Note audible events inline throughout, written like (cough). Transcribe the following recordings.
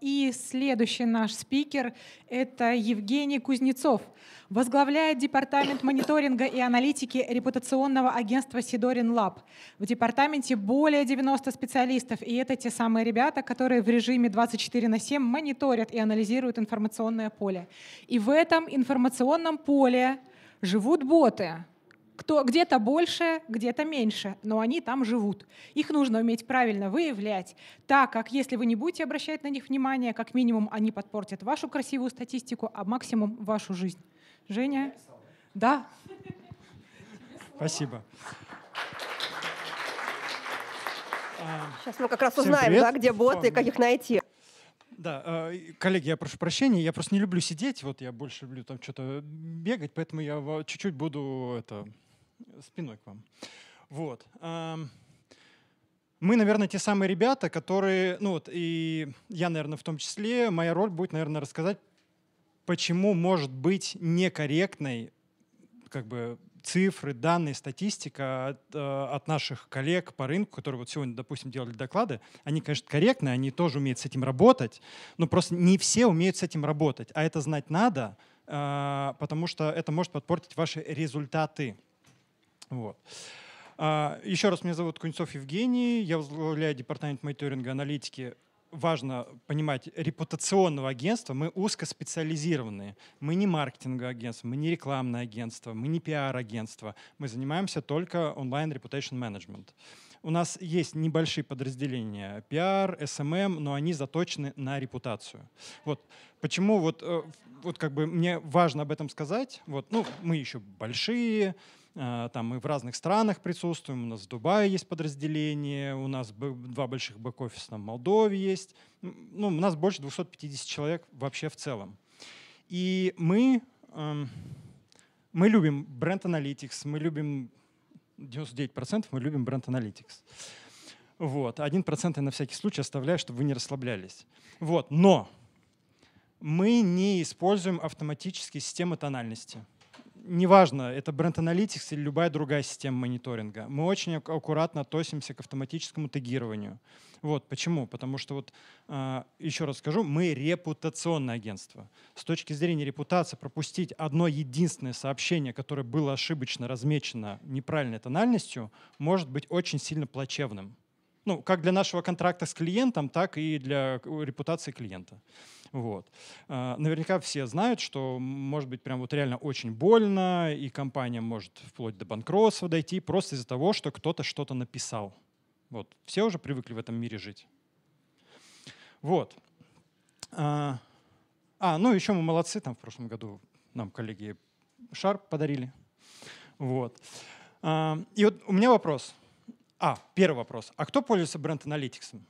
И следующий наш спикер — это Евгений Кузнецов. Возглавляет департамент мониторинга и аналитики репутационного агентства «Сидорин Лаб». В департаменте более 90 специалистов, и это те самые ребята, которые в режиме 24 на 7 мониторят и анализируют информационное поле. И в этом информационном поле живут боты — кто где-то больше, где-то меньше, но они там живут. Их нужно уметь правильно выявлять, так как если вы не будете обращать на них внимание, как минимум они подпортят вашу красивую статистику, а максимум вашу жизнь. Женя? Да. Спасибо. А, Сейчас мы как раз узнаем, да, где боты, как их найти. Да, э, коллеги, я прошу прощения, я просто не люблю сидеть, вот я больше люблю там что-то бегать, поэтому я чуть-чуть буду это спиной к вам. Вот. Эм, мы, наверное, те самые ребята, которые, ну вот, и я, наверное, в том числе, моя роль будет, наверное, рассказать, почему может быть некорректной как бы цифры, данные, статистика от, э, от наших коллег по рынку, которые вот сегодня, допустим, делали доклады, они, конечно, корректны, они тоже умеют с этим работать, но просто не все умеют с этим работать, а это знать надо, э, потому что это может подпортить ваши результаты. Ну вот. А, еще раз, меня зовут Кунцов Евгений, я возглавляю департамент мониторинга аналитики важно понимать, репутационного агентства мы узко специализированные. Мы не маркетинговое агентство, мы не рекламное агентство, мы не пиар-агентство. Мы занимаемся только онлайн reputation management. У нас есть небольшие подразделения пиар, SMM, эм эм, но они заточены на репутацию. Вот. Почему вот, э, вот как бы мне важно об этом сказать? Вот, ну, мы еще большие, а, там мы в разных странах присутствуем. У нас в Дубае есть подразделение, у нас два больших бэк-офиса в Молдове есть. Ну, у нас больше 250 человек вообще в целом. И мы, эм, мы любим бренд Analytics, мы любим 99% мы любим бренд Analytics. Вот. 1% я на всякий случай оставляю, чтобы вы не расслаблялись. Вот. Но мы не используем автоматические системы тональности неважно, это бренд Analytics или любая другая система мониторинга, мы очень аккуратно относимся к автоматическому тегированию. Вот почему? Потому что вот а, еще раз скажу, мы репутационное агентство. С точки зрения репутации пропустить одно единственное сообщение, которое было ошибочно размечено неправильной тональностью, может быть очень сильно плачевным ну, как для нашего контракта с клиентом, так и для репутации клиента. Вот. А, наверняка все знают, что может быть прям вот реально очень больно, и компания может вплоть до банкротства дойти просто из-за того, что кто-то что-то написал. Вот. Все уже привыкли в этом мире жить. Вот. А, а ну еще мы молодцы, там в прошлом году нам коллеги шар подарили. Вот. А, и вот у меня вопрос. А, первый вопрос. А кто пользуется бренд аналитиксом?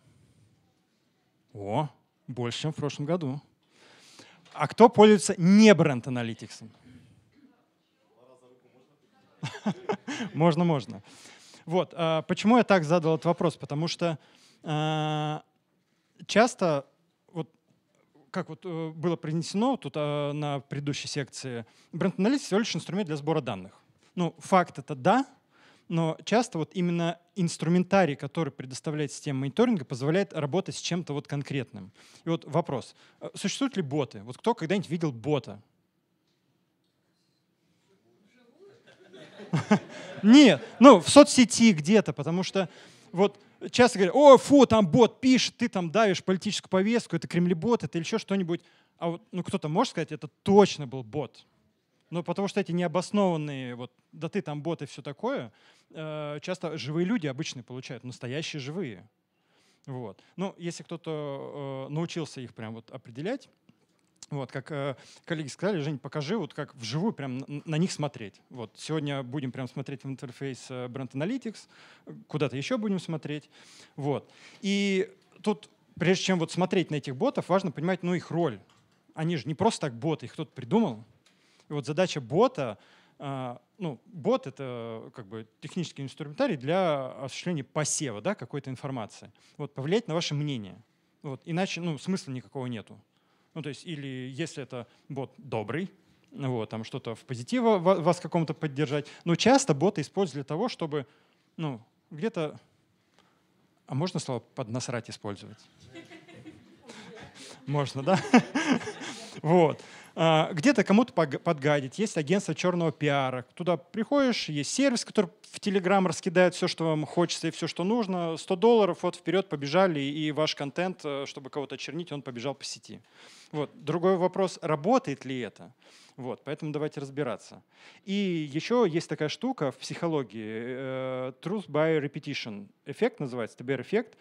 О, больше, чем в прошлом году. А кто пользуется не бренд аналитиксом? (laughs) Можно, можно. Вот, а, почему я так задал этот вопрос? Потому что а, часто, вот, как вот э, было принесено тут а, на предыдущей секции, бренд-анализ всего лишь инструмент для сбора данных. Ну, факт это да, но часто вот именно инструментарий, который предоставляет система мониторинга, позволяет работать с чем-то вот конкретным. И вот вопрос, э, существуют ли боты? Вот кто когда-нибудь видел бота? (laughs) Нет, ну в соцсети где-то, потому что вот часто говорят, о, фу, там бот пишет, ты там давишь политическую повестку, это кремлебот, это еще что-нибудь. А вот ну, кто-то может сказать, это точно был бот. Но ну, потому что эти необоснованные, вот, да ты там бот и все такое, э, часто живые люди обычно получают, настоящие живые. Вот. Ну, если кто-то э, научился их прям вот определять, вот, как э, коллеги сказали, Жень, покажи, вот как вживую прям на, на них смотреть. Вот, сегодня будем прям смотреть в интерфейс э, Brand Analytics, куда-то еще будем смотреть. Вот. И тут, прежде чем вот смотреть на этих ботов, важно понимать, ну, их роль. Они же не просто так боты, их кто-то придумал, и вот задача бота, э, ну, бот — это э, как бы технический инструментарий для осуществления посева да, какой-то информации. Вот повлиять на ваше мнение. Вот, иначе ну, смысла никакого нету. Ну, то есть, или если это бот добрый, вот, там что-то в позитиве вас каком-то поддержать. Но часто боты используют для того, чтобы, ну, где-то... А можно слово «поднасрать» использовать? Можно, да? Вот. А, где-то кому-то подгадить. Есть агентство черного пиара. Туда приходишь, есть сервис, который в Телеграм раскидает все, что вам хочется и все, что нужно. 100 долларов, вот вперед побежали, и ваш контент, э, чтобы кого-то очернить, он побежал по сети. Вот. Другой вопрос, работает ли это? Вот, поэтому давайте разбираться. И еще есть такая штука в психологии, э, truth by repetition эффект называется, ТБР-эффект,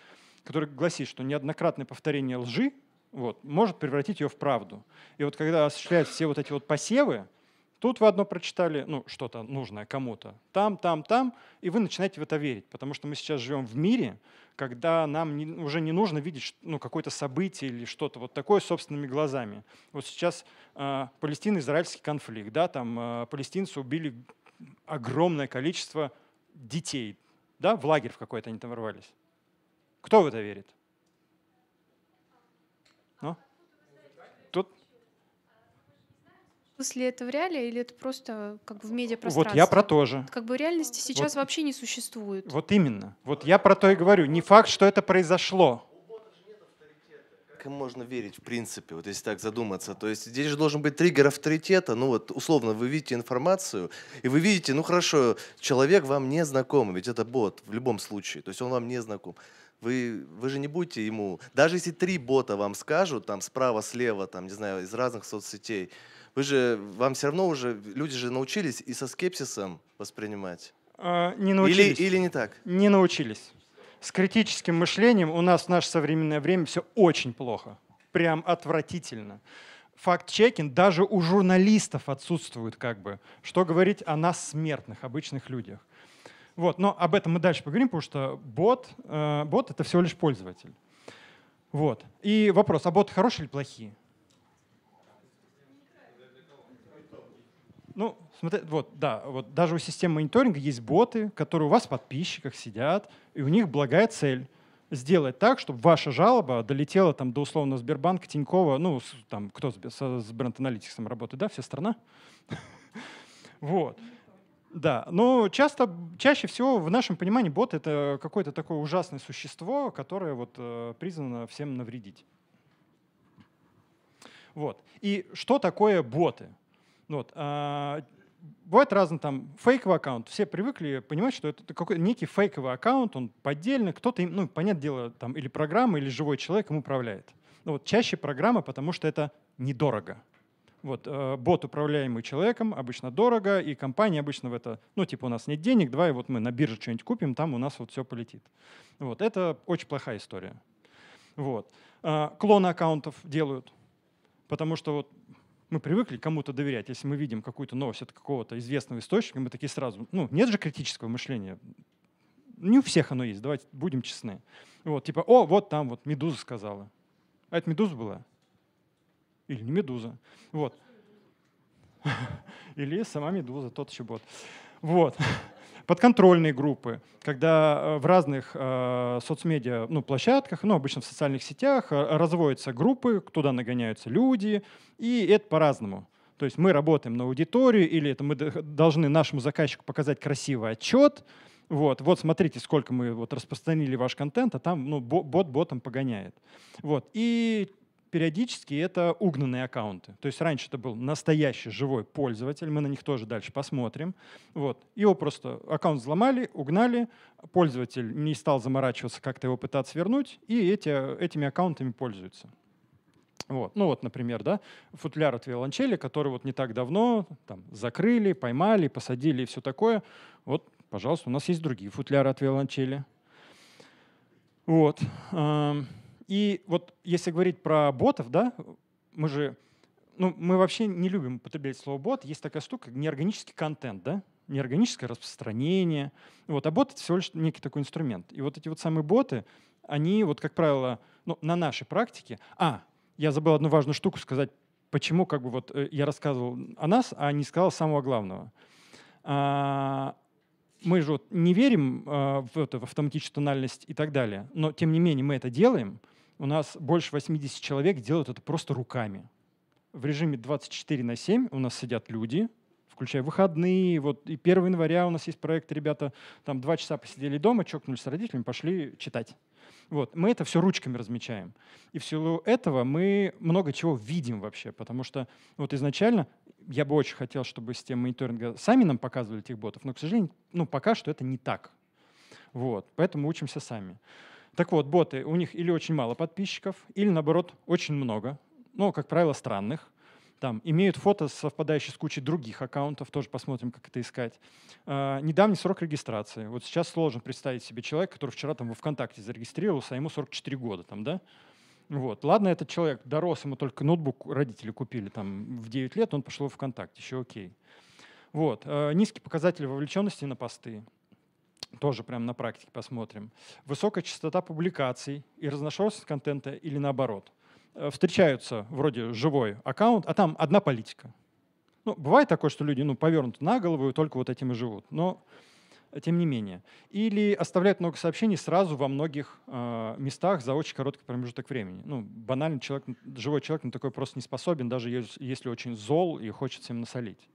который гласит, что неоднократное повторение лжи вот, может превратить ее в правду. И вот когда осуществляют все вот эти вот посевы, тут вы одно прочитали, ну, что-то нужное кому-то, там, там, там, и вы начинаете в это верить, потому что мы сейчас живем в мире, когда нам не, уже не нужно видеть ну, какое-то событие или что-то вот такое собственными глазами. Вот сейчас э, Палестино-израильский конфликт, да, там э, палестинцы убили огромное количество детей, да, в лагерь в какой-то они там ворвались. Кто в это верит? тут смысле это в реале или это просто как в медиапространстве? Вот я про то же. Как бы реальности сейчас вот, вообще не существует. Вот именно. Вот я про то и говорю. Не факт, что это произошло. Как можно верить, в принципе, вот если так задуматься? То есть здесь же должен быть триггер авторитета. Ну вот, условно, вы видите информацию, и вы видите, ну хорошо, человек вам не знаком, ведь это бот в любом случае. То есть он вам не знаком. Вы, вы же не будете ему... Даже если три бота вам скажут, там справа, слева, там, не знаю, из разных соцсетей, вы же, вам все равно уже, люди же научились и со скепсисом воспринимать. А, не научились. Или, или не так? Не научились. С критическим мышлением у нас в наше современное время все очень плохо. Прям отвратительно факт-чекинг даже у журналистов отсутствует, как бы, что говорить о нас, смертных, обычных людях. Вот, но об этом мы дальше поговорим, потому что бот, э, бот — это всего лишь пользователь. Вот. И вопрос, а боты хорошие или плохие? Ну, смотри, вот, да, вот даже у систем мониторинга есть боты, которые у вас в подписчиках сидят, и у них благая цель сделать так, чтобы ваша жалоба долетела там до условно Сбербанка, Тинькова, ну, там, кто с, с, с бренд-аналитиксом работает, да, вся страна? (laughs) Вот. Да, но часто, чаще всего в нашем понимании бот это какое-то такое ужасное существо, которое вот э, призвано всем навредить. Вот. И что такое боты? Вот. А, бывает разный там фейковый аккаунт. Все привыкли понимать, что это какой некий фейковый аккаунт, он поддельный, кто-то, ну, понятное дело, там или программа, или живой человек им управляет. Но ну вот чаще программа, потому что это недорого. Вот, э, бот, управляемый человеком, обычно дорого, и компания обычно в это, ну, типа, у нас нет денег, давай вот мы на бирже что-нибудь купим, там у нас вот все полетит. Вот, это очень плохая история. Вот. Э, клоны аккаунтов делают, потому что вот мы привыкли кому-то доверять. Если мы видим какую-то новость от какого-то известного источника, мы такие сразу, ну, нет же критического мышления. Не у всех оно есть, давайте будем честны. Вот, типа, о, вот там вот Медуза сказала. А это Медуза была? Или не медуза. Вот. (laughs) Или сама медуза, тот еще бот. Вот. Подконтрольные группы, когда э, в разных э, соцмедиа, ну, площадках, ну, обычно в социальных сетях э, разводятся группы, туда нагоняются люди, и это по-разному. То есть мы работаем на аудиторию, или это мы должны нашему заказчику показать красивый отчет. Вот, вот смотрите, сколько мы вот распространили ваш контент, а там ну, бот ботом погоняет. Вот. И периодически это угнанные аккаунты. То есть раньше это был настоящий живой пользователь, мы на них тоже дальше посмотрим. Вот. Его просто аккаунт взломали, угнали, пользователь не стал заморачиваться, как-то его пытаться вернуть, и эти, этими аккаунтами пользуются. Вот. Ну вот, например, да, футляр от виолончели, который вот не так давно там, закрыли, поймали, посадили и все такое. Вот, пожалуйста, у нас есть другие футляры от виолончели. Вот. Эм, и вот если говорить про ботов, да, мы же, ну, мы вообще не любим употреблять слово бот. Есть такая штука, неорганический контент, да, неорганическое распространение. Вот, а бот — это всего лишь некий такой инструмент. И вот эти вот самые боты, они вот, как правило, ну, на нашей практике... А, я забыл одну важную штуку сказать, почему как бы вот э, я рассказывал о нас, а не сказал самого главного. А, мы же вот не верим э, в, это, в автоматическую тональность и так далее, но тем не менее мы это делаем — у нас больше 80 человек делают это просто руками. В режиме 24 на 7 у нас сидят люди, включая выходные. Вот и 1 января у нас есть проект, ребята там два часа посидели дома, чокнулись с родителями, пошли читать. Вот. Мы это все ручками размечаем. И в силу этого мы много чего видим вообще, потому что вот изначально я бы очень хотел, чтобы система мониторинга сами нам показывали этих ботов, но, к сожалению, ну, пока что это не так. Вот. Поэтому учимся сами. Так вот, боты, у них или очень мало подписчиков, или, наоборот, очень много, но, ну, как правило, странных. Там имеют фото, совпадающие с кучей других аккаунтов, тоже посмотрим, как это искать. Э, недавний срок регистрации. Вот сейчас сложно представить себе человека, который вчера там во ВКонтакте зарегистрировался, а ему 44 года там, да? Вот. Ладно, этот человек дорос, ему только ноутбук родители купили там в 9 лет, он пошел в ВКонтакте, еще окей. Вот. А, низкий показатель вовлеченности на посты тоже прямо на практике посмотрим. Высокая частота публикаций и разношерстность контента или наоборот. Э, встречаются вроде живой аккаунт, а там одна политика. Ну, бывает такое, что люди ну, повернуты на голову и только вот этим и живут. Но тем не менее. Или оставляют много сообщений сразу во многих э, местах за очень короткий промежуток времени. Ну, банально человек, живой человек на такой просто не способен, даже если очень зол и хочется им насолить.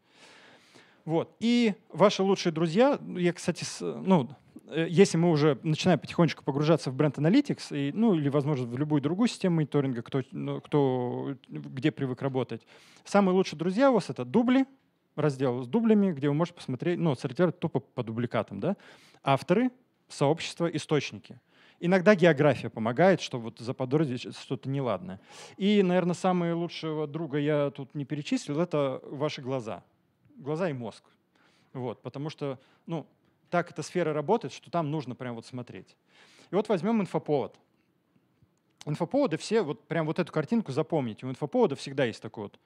Вот. И ваши лучшие друзья, я, кстати, с, ну, э, если мы уже начинаем потихонечку погружаться в бренд Analytics, и, ну или, возможно, в любую другую систему мониторинга, кто, ну, кто где привык работать, самые лучшие друзья у вас это дубли, раздел с дублями, где вы можете посмотреть, ну, сортировать тупо по дубликатам, да. Авторы, сообщества, источники. Иногда география помогает, чтобы вот заподозрить что-то неладное. И, наверное, самые лучшего друга я тут не перечислил, это ваши глаза глаза и мозг. Вот, потому что ну, так эта сфера работает, что там нужно прям вот смотреть. И вот возьмем инфоповод. Инфоповоды все, вот прям вот эту картинку запомните. У инфоповода всегда есть такой вот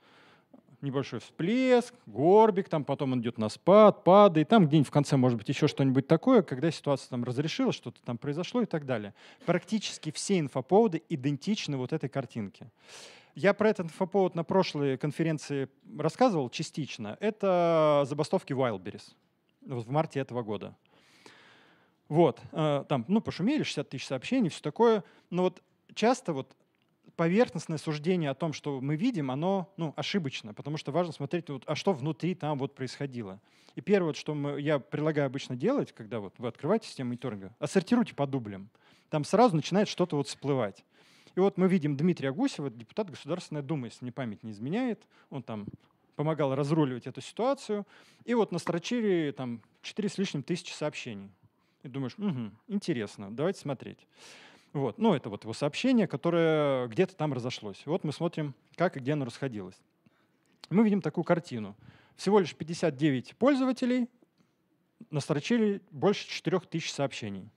небольшой всплеск, горбик, там потом он идет на спад, падает, там где-нибудь в конце может быть еще что-нибудь такое, когда ситуация там разрешилась, что-то там произошло и так далее. Практически все инфоповоды идентичны вот этой картинке. Я про этот инфоповод на прошлой конференции рассказывал частично. Это забастовки Wildberries в марте этого года. Вот, э, там, ну, пошумели, 60 тысяч сообщений, все такое. Но вот часто вот поверхностное суждение о том, что мы видим, оно ну, ошибочно, потому что важно смотреть, вот, а что внутри там вот происходило. И первое, что мы, я предлагаю обычно делать, когда вот вы открываете систему мониторинга, ассортируйте по дублям. Там сразу начинает что-то вот всплывать. И вот мы видим Дмитрия Гусева, депутат Государственной Думы, если мне память не изменяет, он там помогал разруливать эту ситуацию. И вот настрочили там 4 с лишним тысячи сообщений. И думаешь, угу, интересно, давайте смотреть. Вот. Ну, это вот его сообщение, которое где-то там разошлось. Вот мы смотрим, как и где оно расходилось. Мы видим такую картину. Всего лишь 59 пользователей настрочили больше тысяч сообщений.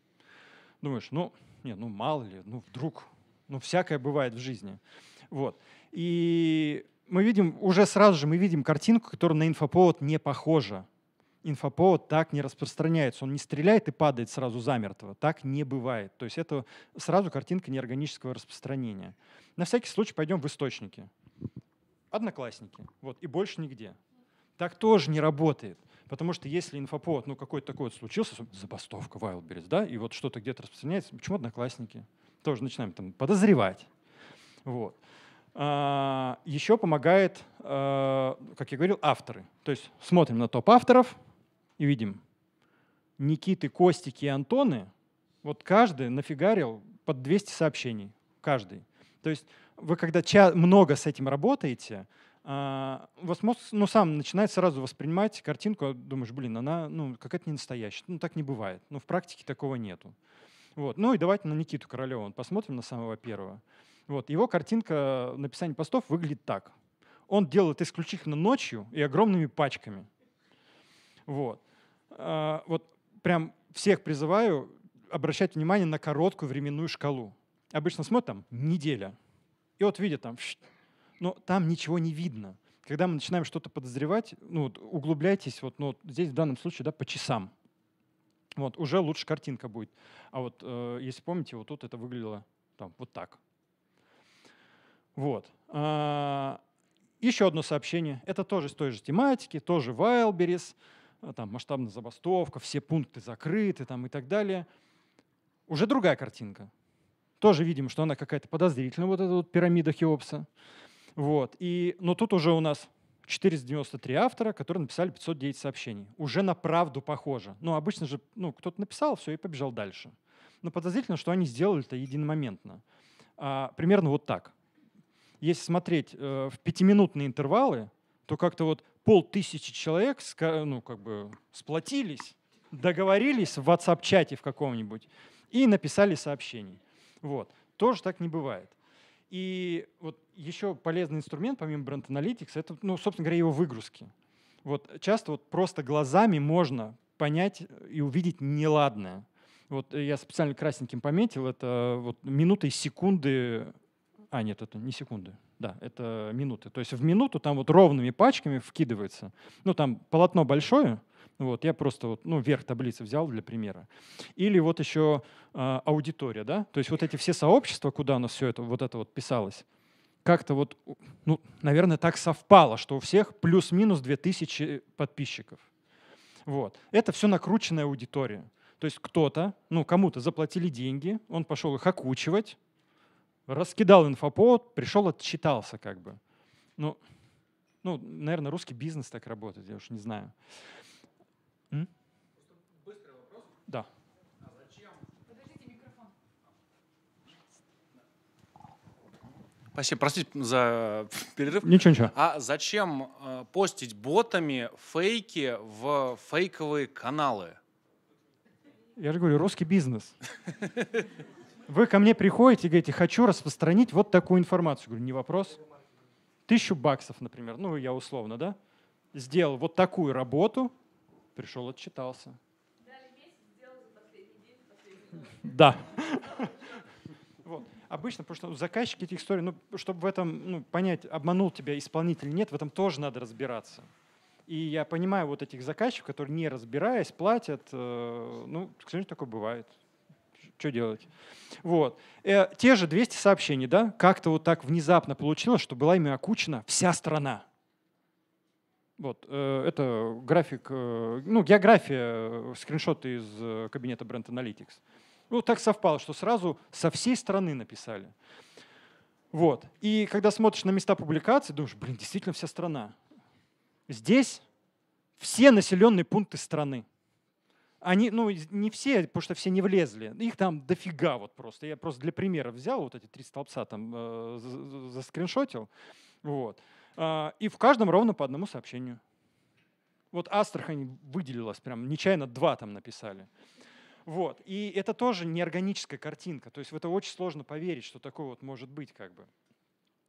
Думаешь, ну, не, ну мало ли, ну вдруг ну, всякое бывает в жизни. Вот. И мы видим, уже сразу же мы видим картинку, которая на инфоповод не похожа. Инфоповод так не распространяется. Он не стреляет и падает сразу замертво. Так не бывает. То есть это сразу картинка неорганического распространения. На всякий случай пойдем в источники. Одноклассники. Вот, и больше нигде. Так тоже не работает. Потому что если инфоповод, ну какой-то такой вот случился, забастовка Wildberries, да, и вот что-то где-то распространяется, почему одноклассники? тоже начинаем там подозревать. Вот. А, еще помогает, а, как я говорил, авторы. То есть смотрим на топ авторов и видим Никиты, Костики и Антоны. Вот каждый нафигарил под 200 сообщений. Каждый. То есть вы когда много с этим работаете, а, вас мозг ну, сам начинает сразу воспринимать картинку, думаешь, блин, она ну, какая-то не настоящая, ну так не бывает. Но ну, в практике такого нету. Вот. Ну и давайте на Никиту Королева посмотрим, на самого первого. Вот. Его картинка э, написания постов выглядит так. Он делает исключительно ночью и огромными пачками. Вот. А, вот прям всех призываю обращать внимание на короткую временную шкалу. Обычно смотрят там неделя. И вот видят там, но там ничего не видно. Когда мы начинаем что-то подозревать, ну, вот, углубляйтесь, вот, ну, вот здесь в данном случае да, по часам. Вот, уже лучше картинка будет. А вот э, если помните, вот тут это выглядело там, вот так. Вот. А, еще одно сообщение. Это тоже с той же тематики, тоже Wildberries, а, там масштабная забастовка, все пункты закрыты там, и так далее. Уже другая картинка. Тоже видим, что она какая-то подозрительная, вот эта вот пирамида Хеопса. Вот. И, но тут уже у нас 493 автора, которые написали 509 сообщений. Уже на правду похоже. Но ну, обычно же ну, кто-то написал, все, и побежал дальше. Но подозрительно, что они сделали это единомоментно. А, примерно вот так. Если смотреть э, в пятиминутные интервалы, то как-то вот полтысячи человек ну, как бы сплотились, договорились в WhatsApp-чате в каком-нибудь и написали сообщение. Вот. Тоже так не бывает. И вот еще полезный инструмент, помимо бренд Analytics, это, ну, собственно говоря, его выгрузки. Вот часто вот просто глазами можно понять и увидеть неладное. Вот я специально красненьким пометил, это вот минуты и секунды... А, нет, это не секунды. Да, это минуты. То есть в минуту там вот ровными пачками вкидывается. Ну, там полотно большое, вот, я просто вот, ну, верх таблицы взял для примера. Или вот еще э, а, аудитория, да? То есть вот эти все сообщества, куда у нас все это, вот это вот писалось, как-то вот, ну, наверное, так совпало, что у всех плюс-минус 2000 подписчиков. Вот. Это все накрученная аудитория. То есть кто-то, ну, кому-то заплатили деньги, он пошел их окучивать, раскидал инфоповод, пришел, отчитался как бы. Ну, ну, наверное, русский бизнес так работает, я уж не знаю. М? Быстрый вопрос. Да. А зачем? Подождите микрофон. Спасибо, простите за перерыв. Ничего, ничего. А зачем э, постить ботами фейки в фейковые каналы? Я же говорю, русский бизнес. Вы ко мне приходите и говорите, хочу распространить вот такую информацию. Я говорю, не вопрос. Тысячу баксов, например, ну я условно, да? Сделал вот такую работу, пришел, отчитался. Да. (laughs) Вот. Обычно, потому что заказчики этих историй, ну, чтобы в этом ну, понять, обманул тебя исполнитель нет, в этом тоже надо разбираться. И я понимаю вот этих заказчиков, которые не разбираясь, платят. Э, ну, к сожалению, такое бывает. Что делать? Вот. Э, те же 200 сообщений, да? Как-то вот так внезапно получилось, что была ими окучена вся страна. Вот, э, это график, э, ну, география, э, скриншоты из кабинета Brand Analytics. Ну, так совпало, что сразу со всей страны написали. Вот. И когда смотришь на места публикации, думаешь, блин, действительно вся страна. Здесь все населенные пункты страны. Они, ну, не все, потому что все не влезли. Их там дофига вот просто. Я просто для примера взял вот эти три столбца там э, заскриншотил. Вот. А, и в каждом ровно по одному сообщению. Вот Астрахань выделилась, прям нечаянно два там написали. Вот. И это тоже неорганическая картинка. То есть в это очень сложно поверить, что такое вот может быть как бы.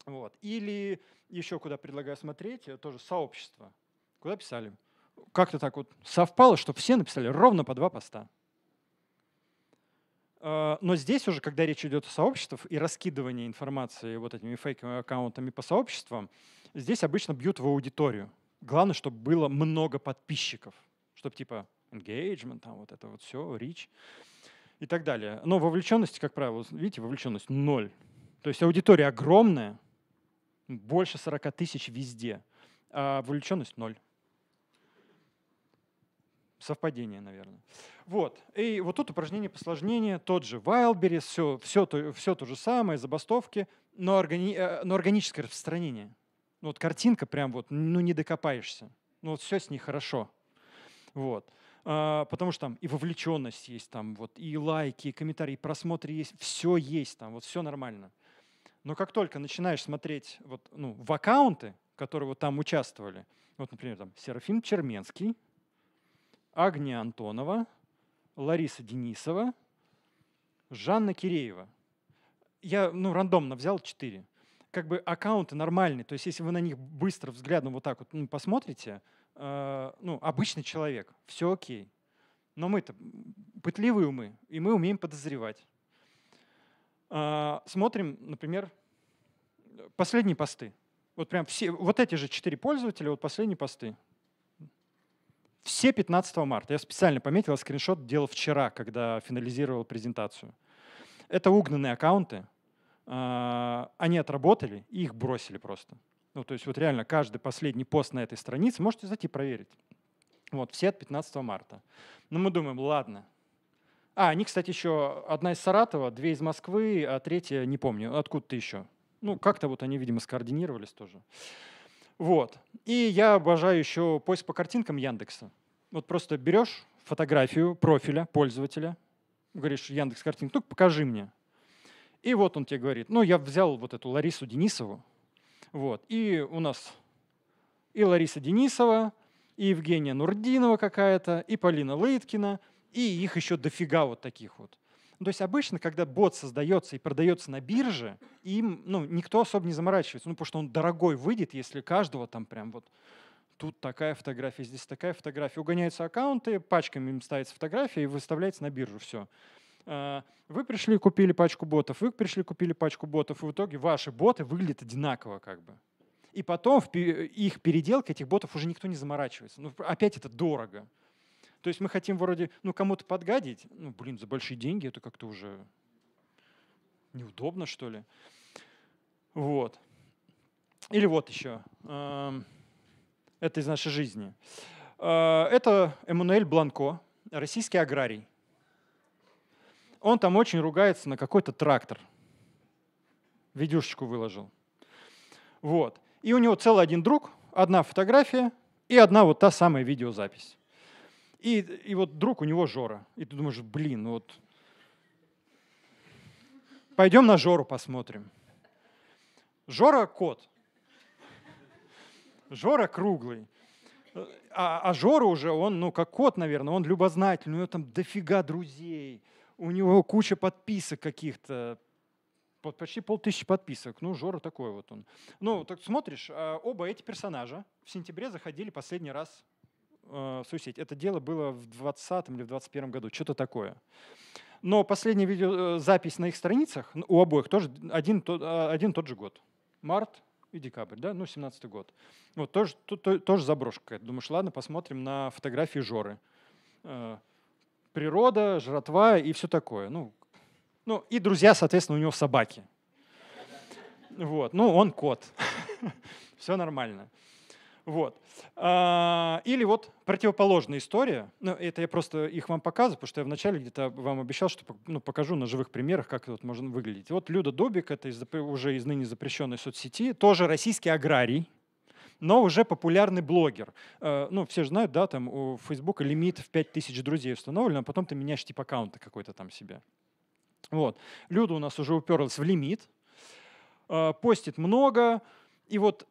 Вот. Или еще куда предлагаю смотреть, э, тоже сообщество. Куда писали? Как-то так вот совпало, что все написали ровно по два поста. А, но здесь уже, когда речь идет о сообществах и раскидывании информации вот этими фейковыми аккаунтами по сообществам, Здесь обычно бьют в аудиторию. Главное, чтобы было много подписчиков, чтобы типа engagement, там вот это вот все, рич и так далее. Но вовлеченность, как правило, видите, вовлеченность ноль. То есть аудитория огромная, больше 40 тысяч везде, а вовлеченность ноль. Совпадение, наверное. Вот. И вот тут упражнение посложнее. Тот же Wildberries, все, все, то, все то же самое, забастовки, но, органи, э, но органическое распространение – ну, вот картинка прям вот, ну не докопаешься. Ну вот все с ней хорошо. Вот. А, потому что там и вовлеченность есть, там вот и лайки, и комментарии, и просмотры есть, все есть там, вот все нормально. Но как только начинаешь смотреть вот, ну, в аккаунты, которые вот там участвовали, вот, например, там Серафим Черменский, Агния Антонова, Лариса Денисова, Жанна Киреева. Я ну, рандомно взял четыре как бы аккаунты нормальные, то есть если вы на них быстро взглядом вот так вот ну, посмотрите, э, ну, обычный человек, все окей. Но мы-то пытливые умы, и мы умеем подозревать. Э, смотрим, например, последние посты. Вот прям все, вот эти же четыре пользователя, вот последние посты. Все 15 марта. Я специально пометил скриншот, делал вчера, когда финализировал презентацию. Это угнанные аккаунты, а, они отработали и их бросили просто. Ну, то есть вот реально каждый последний пост на этой странице, можете зайти проверить. Вот, все от 15 марта. Но ну, мы думаем, ладно. А, они, кстати, еще одна из Саратова, две из Москвы, а третья, не помню, откуда ты еще. Ну, как-то вот они, видимо, скоординировались тоже. Вот. И я обожаю еще поиск по картинкам Яндекса. Вот просто берешь фотографию профиля пользователя, говоришь, Яндекс картинка, ну покажи мне. И вот он тебе говорит, ну я взял вот эту Ларису Денисову, вот, и у нас и Лариса Денисова, и Евгения Нурдинова какая-то, и Полина Лыткина, и их еще дофига вот таких вот. То есть обычно, когда бот создается и продается на бирже, им ну, никто особо не заморачивается, ну, потому что он дорогой выйдет, если каждого там прям вот тут такая фотография, здесь такая фотография. Угоняются аккаунты, пачками им ставится фотография и выставляется на биржу. Все. Э, вы пришли, купили пачку ботов, вы пришли, купили пачку ботов, и в итоге ваши боты выглядят одинаково как бы. И потом в их переделка этих ботов уже никто не заморачивается. Ну, опять это дорого. То есть мы хотим вроде, ну, кому-то подгадить. Ну, блин, за большие деньги это как-то уже неудобно, что ли. Вот. Или вот еще. Эм, это из нашей жизни. Э, это Эммануэль Бланко, российский аграрий он там очень ругается на какой-то трактор. Видюшечку выложил. Вот. И у него целый один друг, одна фотография и одна вот та самая видеозапись. И, и вот друг у него Жора. И ты думаешь, блин, ну вот пойдем на Жору посмотрим. Жора кот. Жора круглый. А, а Жора уже, он, ну, как кот, наверное, он любознательный, у него там дофига друзей у него куча подписок каких-то, под почти полтысячи подписок. Ну, Жора такой вот он. Ну, так смотришь, а, оба эти персонажа в сентябре заходили последний раз э, в соцсеть. Это дело было в 20 или в 21 году, что-то такое. Но последняя видеозапись э, на их страницах у обоих тоже один, а, один тот же год. Март и декабрь, да, ну, 17 год. Вот тоже, тоже заброшка какая-то. Думаешь, ладно, посмотрим на фотографии Жоры э, природа, жратва и все такое. Ну, ну и друзья, соответственно, у него собаки. Вот. Ну, он кот. (laughs) Все нормально. Вот. А, или вот противоположная история. Ну, это я просто их вам показываю, потому что я вначале где-то вам обещал, что ну, покажу на живых примерах, как это вот можно выглядеть. Вот Люда Добик, это из, уже из ныне запрещенной соцсети, тоже российский аграрий, но уже популярный блогер. Э, ну, все же знают, да, там у Фейсбука лимит в 5000 друзей установлен, а потом ты меняешь тип аккаунта какой-то там себе. Вот. Люда у нас уже уперлась в лимит, э, постит много, и вот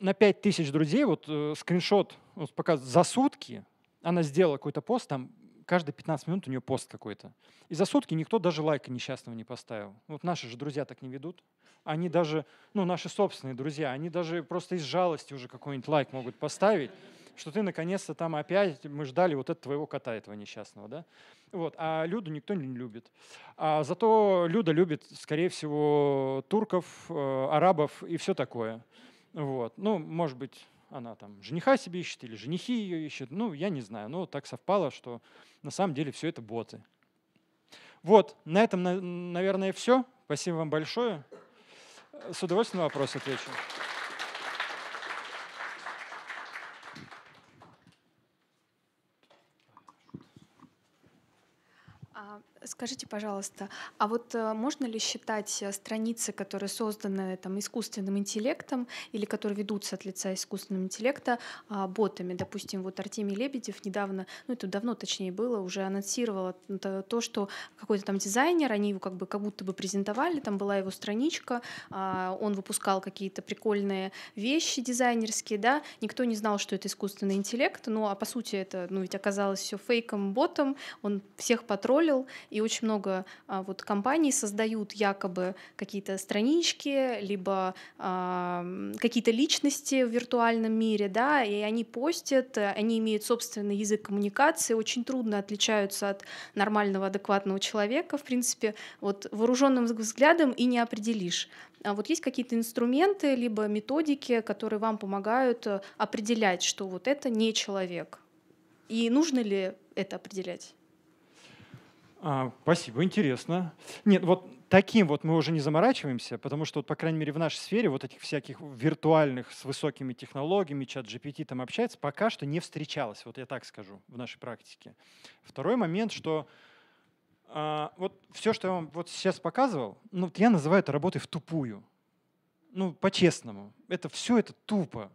на 5000 друзей, вот э, скриншот вот, показывает, за сутки она сделала какой-то пост, там каждые 15 минут у нее пост какой-то. И за сутки никто даже лайка несчастного не поставил. Вот наши же друзья так не ведут. Они даже, ну, наши собственные друзья, они даже просто из жалости уже какой-нибудь лайк могут поставить, что ты наконец-то там опять, мы ждали вот этого твоего кота, этого несчастного, да? Вот. А Люду никто не любит. А зато Люда любит, скорее всего, турков, э, арабов и все такое. Вот. Ну, может быть, она там жениха себе ищет или женихи ее ищет, ну, я не знаю, но так совпало, что на самом деле все это боты. Вот, на этом, наверное, все. Спасибо вам большое. С удовольствием на вопрос отвечу. Скажите, пожалуйста, а вот э, можно ли считать э, страницы, которые созданы там, искусственным интеллектом или которые ведутся от лица искусственного интеллекта а, ботами? Допустим, вот Артемий Лебедев недавно, ну это давно точнее было, уже анонсировал то, что какой-то там дизайнер, они его как бы как будто бы презентовали, там была его страничка, а, он выпускал какие-то прикольные вещи дизайнерские, да, никто не знал, что это искусственный интеллект, ну а по сути это, ну ведь оказалось все фейком, ботом, он всех потроллил, и очень много а, вот компаний создают якобы какие-то странички, либо а, какие-то личности в виртуальном мире, да, и они постят, они имеют собственный язык коммуникации, очень трудно отличаются от нормального, адекватного человека, в принципе, вот вооруженным взглядом и не определишь. А вот есть какие-то инструменты, либо методики, которые вам помогают э, определять, что вот это не человек? И нужно ли это определять? А, спасибо, интересно. Нет, вот таким вот мы уже не заморачиваемся, потому что, вот, по крайней мере, в нашей сфере вот этих всяких виртуальных с высокими технологиями, чат GPT там общается, пока что не встречалось, вот я так скажу, в нашей практике. Второй момент, что а, вот все, что я вам вот сейчас показывал, ну, вот я называю это работой в тупую. Ну, по-честному. Это все это тупо.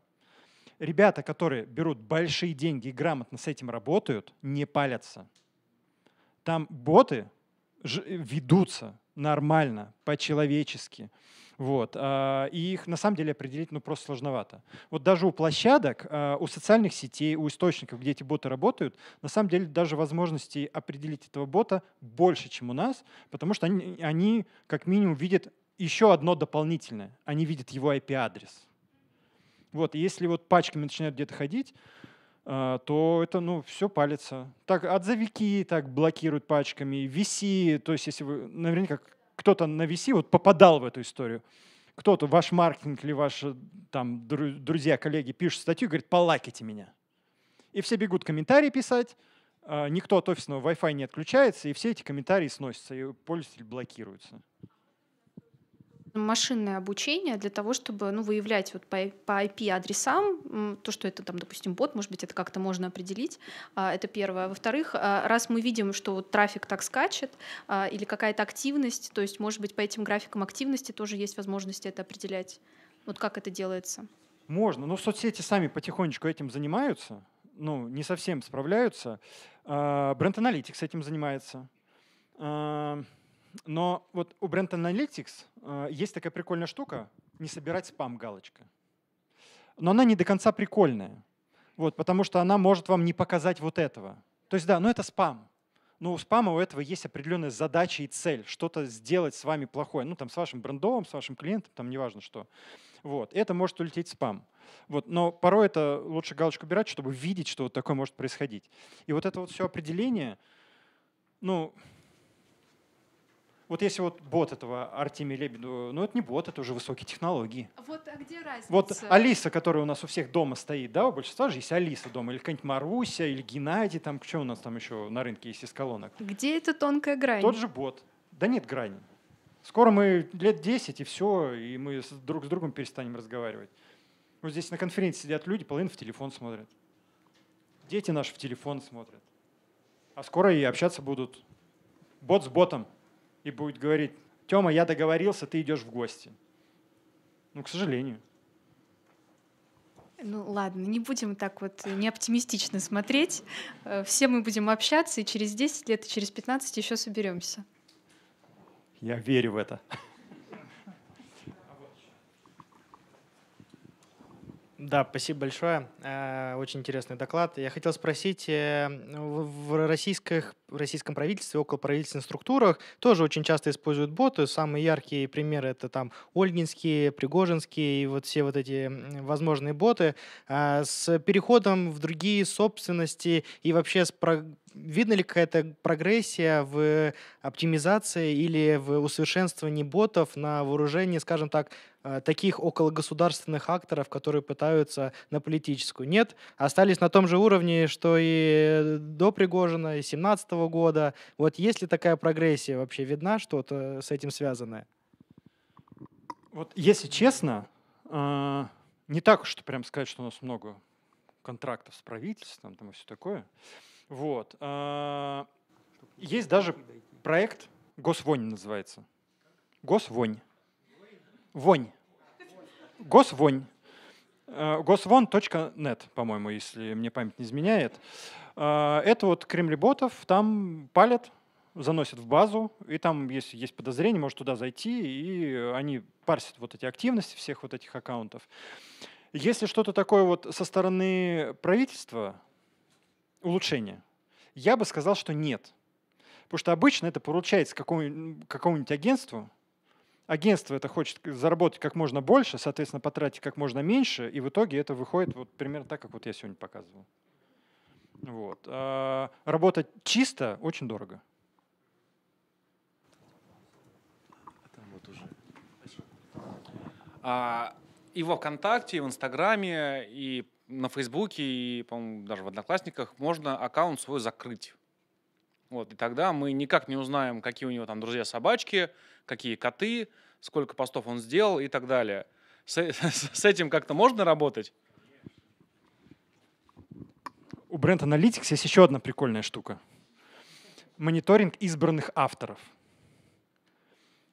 Ребята, которые берут большие деньги и грамотно с этим работают, не палятся. Там боты э, ведутся нормально, по-человечески. Вот. А, и их на самом деле определить ну, просто сложновато. Вот даже у площадок, а, у социальных сетей, у источников, где эти боты работают, на самом деле даже возможностей определить этого бота больше, чем у нас, потому что они, они как минимум видят еще одно дополнительное. Они видят его IP-адрес. Вот, и если вот пачками начинают где-то ходить, а, то это, ну, все палится. Так, отзовики так блокируют пачками, VC, то есть если вы, наверняка кто-то на VC вот попадал в эту историю, кто-то, ваш маркетинг или ваши э, там друзья, коллеги пишут статью и говорят, полаките меня. И все бегут комментарии писать, а, никто от офисного Wi-Fi не отключается, и все эти комментарии сносятся, и пользователь блокируется машинное обучение для того, чтобы ну, выявлять вот по, по IP-адресам то, что это там, допустим, бот, может быть, это как-то можно определить. А, это первое. Во-вторых, а, раз мы видим, что вот трафик так скачет а, или какая-то активность, то есть, может быть, по этим графикам активности тоже есть возможность это определять. Вот как это делается? Можно, но ну, соцсети сами потихонечку этим занимаются, ну, не совсем справляются. Бренд Аналитик с этим занимается. Но вот у Brand Analytics э, есть такая прикольная штука – не собирать спам галочка. Но она не до конца прикольная, вот, потому что она может вам не показать вот этого. То есть да, ну это спам. Но у спама у этого есть определенная задача и цель – что-то сделать с вами плохое. Ну там с вашим брендовым, с вашим клиентом, там неважно что. Вот, это может улететь в спам. Вот, но порой это лучше галочку убирать, чтобы видеть, что вот такое может происходить. И вот это вот все определение, ну, вот если вот бот этого Артемия Лебеду, ну это не бот, это уже высокие технологии. Вот а где разница? Вот Алиса, которая у нас у всех дома стоит, да, у большинства же есть Алиса дома, или какая-нибудь Маруся, или Геннадий, там, что у нас там еще на рынке есть из колонок. Где эта тонкая грань? Тот же бот. Да нет грани. Скоро мы лет 10, и все, и мы друг с другом перестанем разговаривать. Вот здесь на конференции сидят люди, половина в телефон смотрят. Дети наши в телефон смотрят. А скоро и общаться будут. Бот с ботом и будет говорить, Тема, я договорился, ты идешь в гости. Ну, к сожалению. Ну ладно, не будем так вот не оптимистично смотреть. Э, все мы будем общаться, и через 10 лет, и через 15 еще соберемся. Я верю в это. Да, спасибо большое. Э, очень интересный доклад. Я хотел спросить, э, в, российских, в российском правительстве, около правительственных структурах тоже очень часто используют боты. Самые яркие примеры — это там Ольгинские, Пригожинские и вот все вот эти возможные боты. Э, с переходом в другие собственности и вообще с про... видно ли какая-то прогрессия в оптимизации или в усовершенствовании ботов на вооружении, скажем так, Э, таких окологосударственных акторов, которые пытаются на политическую. Нет, остались на том же уровне, что и до Пригожина, и 17 года. Вот есть ли такая прогрессия вообще? Видна что-то с этим связанное? Вот если честно, э, не так уж прям сказать, что у нас много контрактов с правительством там и все такое. Вот. Э, есть даже проект «Госвонь» называется. «Госвонь». Вонь. Госвонь. Э, Госвон.нет, по-моему, если мне память не изменяет. Э, это вот кремлеботов, там палят, заносят в базу, и там, если есть подозрение, может туда зайти, и они парсят вот эти активности всех вот этих аккаунтов. Если что-то такое вот со стороны правительства, улучшение, я бы сказал, что нет. Потому что обычно это поручается какому-нибудь агентству, агентство это хочет заработать как можно больше, соответственно, потратить как можно меньше, и в итоге это выходит вот примерно так, как вот я сегодня показывал. Вот. А работать чисто очень дорого. А, и во ВКонтакте, и в Инстаграме, и на Фейсбуке, и, по-моему, даже в Одноклассниках можно аккаунт свой закрыть. Вот, и тогда мы никак не узнаем, какие у него там друзья-собачки, какие коты, сколько постов он сделал и так далее. С, (laughs) с этим как-то можно работать? У Brand Analytics есть еще одна прикольная штука. Мониторинг избранных авторов.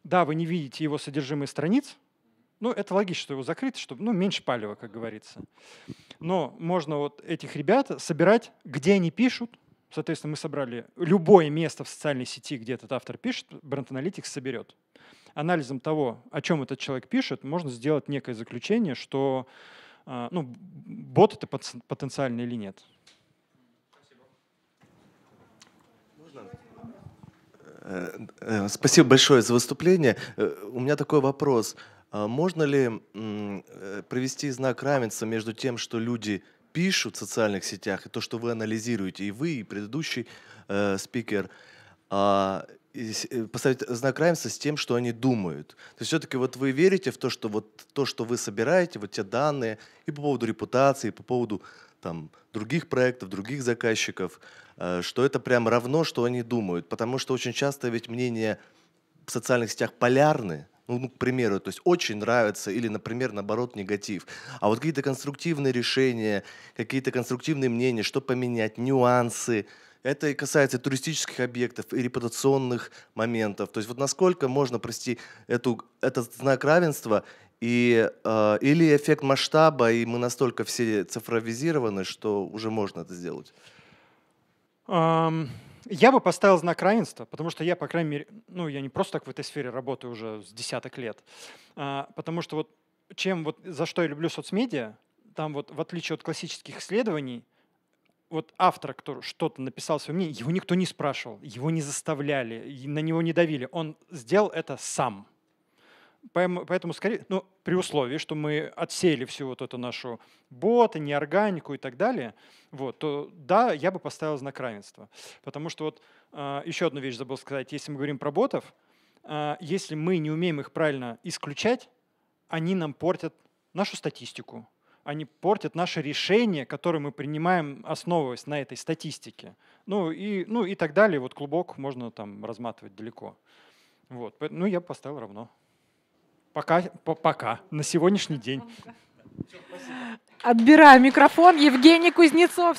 Да, вы не видите его содержимое страниц, ну, это логично, что его закрыто, чтобы ну, меньше палева, как говорится. Но можно вот этих ребят собирать, где они пишут, Соответственно, мы собрали любое место в социальной сети, где этот автор пишет, бренд Analytics соберет. Анализом того, о чем этот человек пишет, можно сделать некое заключение, что а, ну, бот это потенциальный или нет. Э, э, спасибо большое за выступление. Э, у меня такой вопрос. А можно ли провести знак равенства между тем, что люди – пишут в социальных сетях, и то, что вы анализируете, и вы, и предыдущий э, спикер, а, э, поставить знак равенства с тем, что они думают. То есть все-таки вот вы верите в то, что вот то, что вы собираете, вот те данные и по поводу репутации, и по поводу там, других проектов, других заказчиков, э, что это прям равно, что они думают. Потому что очень часто ведь мнения в социальных сетях полярны, ну, ну, к примеру, то есть очень нравится или, например, наоборот, негатив. А вот какие-то конструктивные решения, какие-то конструктивные мнения, что поменять, нюансы, это и касается туристических объектов и репутационных моментов. То есть вот насколько можно прости эту, этот знак равенства и, э, или эффект масштаба, и мы настолько все цифровизированы, что уже можно это сделать? Um, я бы поставил знак равенства, потому что я, по крайней мере, ну, я не просто так в этой сфере работаю уже с десяток лет, а, потому что вот чем вот за что я люблю соцмедиа, там вот в отличие от классических исследований, вот автор, кто что-то написал свое мнение, его никто не спрашивал, его не заставляли, на него не давили. Он сделал это сам. Поэтому, скорее, ну, при условии, что мы отсеяли всю вот эту нашу бота, неорганику и так далее, вот, то да, я бы поставил знак равенства. Потому что вот а, еще одну вещь забыл сказать. Если мы говорим про ботов, а, если мы не умеем их правильно исключать, они нам портят нашу статистику, они портят наши решения, которые мы принимаем, основываясь на этой статистике. Ну и, ну и так далее. Вот клубок можно там разматывать далеко. Вот. Ну, я поставил равно. Пока, по пока, на сегодняшний день. Отбираю микрофон. Евгений Кузнецов,